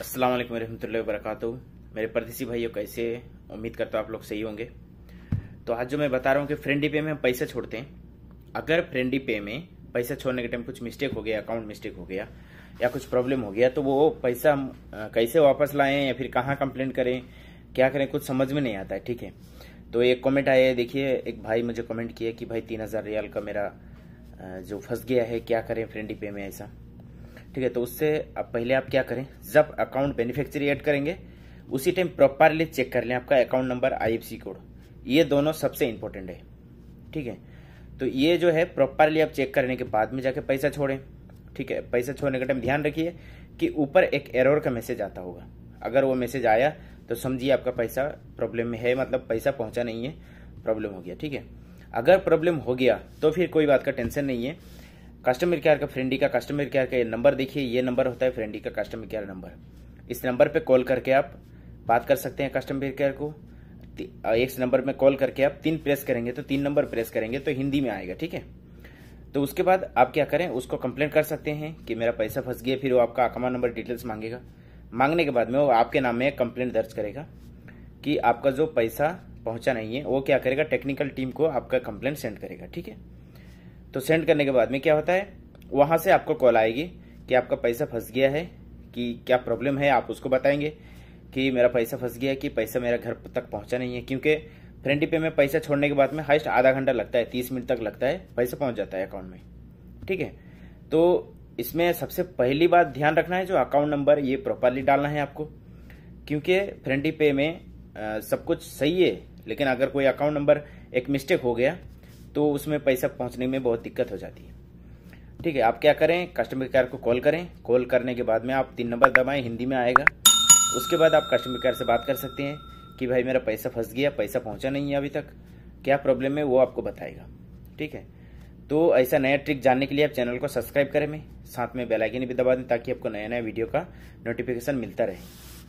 अस्सलाम वालेकुम रहमतुल्लाहि वरकत मेरे परदेसी भाइयों कैसे उम्मीद करता हूँ आप लोग सही होंगे तो आज जो मैं बता रहा हूँ कि फ्रेंडी पे में हम पैसा छोड़ते हैं अगर फ्रेंडी पे में पैसा छोड़ने के टाइम कुछ मिस्टेक हो गया अकाउंट मिस्टेक हो गया या कुछ प्रॉब्लम हो गया तो वो पैसा हम कैसे वापस लाएं या फिर कहाँ कंप्लेंट करें क्या करें कुछ समझ में नहीं आता है ठीक है तो एक कॉमेंट आया है देखिए एक भाई मुझे कमेंट किया कि भाई तीन हज़ार रियाल का मेरा जो फंस गया है क्या करें फ्रेंडी पे में ऐसा ठीक है तो उससे आप पहले आप क्या करें जब अकाउंट बेनिफिक्चरी ऐड करेंगे उसी टाइम प्रॉपरली चेक कर लें आपका अकाउंट नंबर आईएफसी कोड ये दोनों सबसे इंपॉर्टेंट है ठीक है तो ये जो है प्रॉपरली आप चेक करने के बाद में जाके पैसा छोड़ें ठीक है पैसा छोड़ने का टाइम ध्यान रखिए कि ऊपर एक एरर का मैसेज आता होगा अगर वो मैसेज आया तो समझिए आपका पैसा प्रॉब्लम में है मतलब पैसा पहुंचा नहीं है प्रॉब्लम हो गया ठीक है अगर प्रॉब्लम हो गया तो फिर कोई बात का टेंशन नहीं है कस्टमर केयर का फ्रेंडी का कस्टमर केयर का ये नंबर देखिए ये नंबर होता है फ्रेंडी का कस्टमर केयर नंबर इस नंबर पे कॉल करके आप बात कर सकते हैं कस्टमर केयर को एक नंबर में कॉल करके आप तीन प्रेस करेंगे तो तीन नंबर प्रेस करेंगे तो हिंदी में आएगा ठीक है तो उसके बाद आप क्या करें उसको कंप्लेंट कर सकते हैं कि मेरा पैसा फंस गया फिर वो आपका अकाउंट नंबर डिटेल्स मांगेगा मांगने के बाद में वो आपके नाम में कंप्लेंट दर्ज करेगा कि आपका जो पैसा पहुंचा नहीं है वो क्या करेगा टेक्निकल टीम को आपका कंप्लेंट सेंड करेगा ठीक है तो सेंड करने के बाद में क्या होता है वहां से आपको कॉल आएगी कि आपका पैसा फंस गया है कि क्या प्रॉब्लम है आप उसको बताएंगे कि मेरा पैसा फंस गया है कि पैसा मेरा घर तक पहुंचा नहीं है क्योंकि फ्रेंडी पे में पैसा छोड़ने के बाद में हाइस्ट आधा घंटा लगता है तीस मिनट तक लगता है पैसा पहुंच जाता है अकाउंट में ठीक है तो इसमें सबसे पहली बात ध्यान रखना है जो अकाउंट नंबर ये प्रॉपरली डालना है आपको क्योंकि फ्रेंडी पे में आ, सब कुछ सही है लेकिन अगर कोई अकाउंट नंबर एक मिस्टेक हो गया तो उसमें पैसा पहुंचने में बहुत दिक्कत हो जाती है ठीक है आप क्या करें कस्टमर केयर को कॉल करें कॉल करने के बाद में आप तीन नंबर दबाएं हिंदी में आएगा उसके बाद आप कस्टमर केयर से बात कर सकते हैं कि भाई मेरा पैसा फंस गया पैसा पहुंचा नहीं है अभी तक क्या प्रॉब्लम है वो आपको बताएगा ठीक है तो ऐसा नया ट्रिक जानने के लिए आप चैनल को सब्सक्राइब करें मैं साथ में बेलाइकिन भी दबा दें ताकि आपको नया नया वीडियो का नोटिफिकेशन मिलता रहे